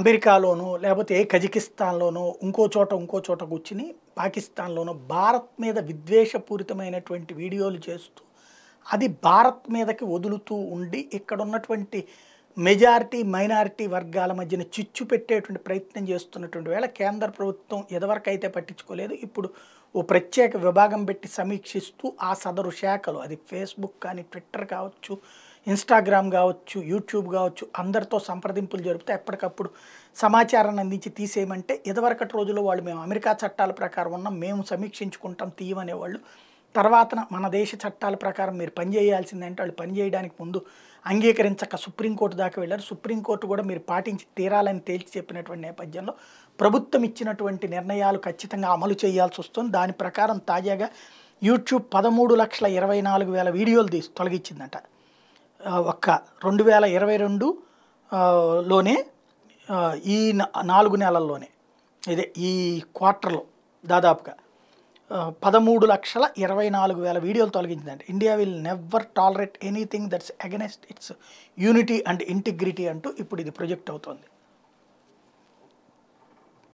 అమెరికాలోనో లేకపోతే కజకిస్తాన్లోనో ఇంకో చోట ఇంకో చోట కూర్చుని పాకిస్తాన్లోనో భారత్ మీద విద్వేషపూరితమైనటువంటి వీడియోలు చేస్తూ అది భారత్ మీదకి వదులుతూ ఉండి ఇక్కడ ఉన్నటువంటి మెజారిటీ మైనారిటీ వర్గాల మధ్యన చిచ్చు పెట్టేటువంటి ప్రయత్నం చేస్తున్నటువంటి వేళ కేంద్ర ప్రభుత్వం ఎదవరకైతే పట్టించుకోలేదు ఇప్పుడు ఓ ప్రత్యేక విభాగం పెట్టి సమీక్షిస్తూ ఆ సదరు శాఖలు అది ఫేస్బుక్ కానీ ట్విట్టర్ కావచ్చు ఇన్స్టాగ్రామ్ కావచ్చు యూట్యూబ్ కావచ్చు అందరితో సంప్రదింపులు జరిపితే ఎప్పటికప్పుడు సమాచారాన్ని అందించి తీసేయమంటే ఇదివరకటి రోజుల్లో వాళ్ళు మేము అమెరికా చట్టాల ప్రకారం ఉన్నాం మేము సమీక్షించుకుంటాం తీయమనేవాళ్ళు తర్వాత మన దేశ చట్టాల ప్రకారం మీరు పని చేయాల్సిందంటే వాళ్ళు పని చేయడానికి ముందు అంగీకరించక సుప్రీంకోర్టు దాకా వెళ్ళారు సుప్రీంకోర్టు కూడా మీరు పాటించి తీరాలని తేల్చి చెప్పినటువంటి నేపథ్యంలో ప్రభుత్వం ఇచ్చినటువంటి నిర్ణయాలు ఖచ్చితంగా అమలు చేయాల్సి వస్తుంది దాని ప్రకారం తాజాగా యూట్యూబ్ పదమూడు లక్షల ఇరవై నాలుగు వేల వీడియోలు తీసి తొలగించిందట ఒక్క రెండు వేల ఇరవై రెండు లోనే ఈ నాలుగు నెలల్లోనే ఇదే ఈ క్వార్టర్లో దాదాపుగా పదమూడు లక్షల ఇరవై నాలుగు వేల వీడియోలు తొలగించిందండి India will never tolerate anything that's against its unity and integrity అంటూ ఇప్పుడు ఇది ప్రొజెక్ట్ అవుతుంది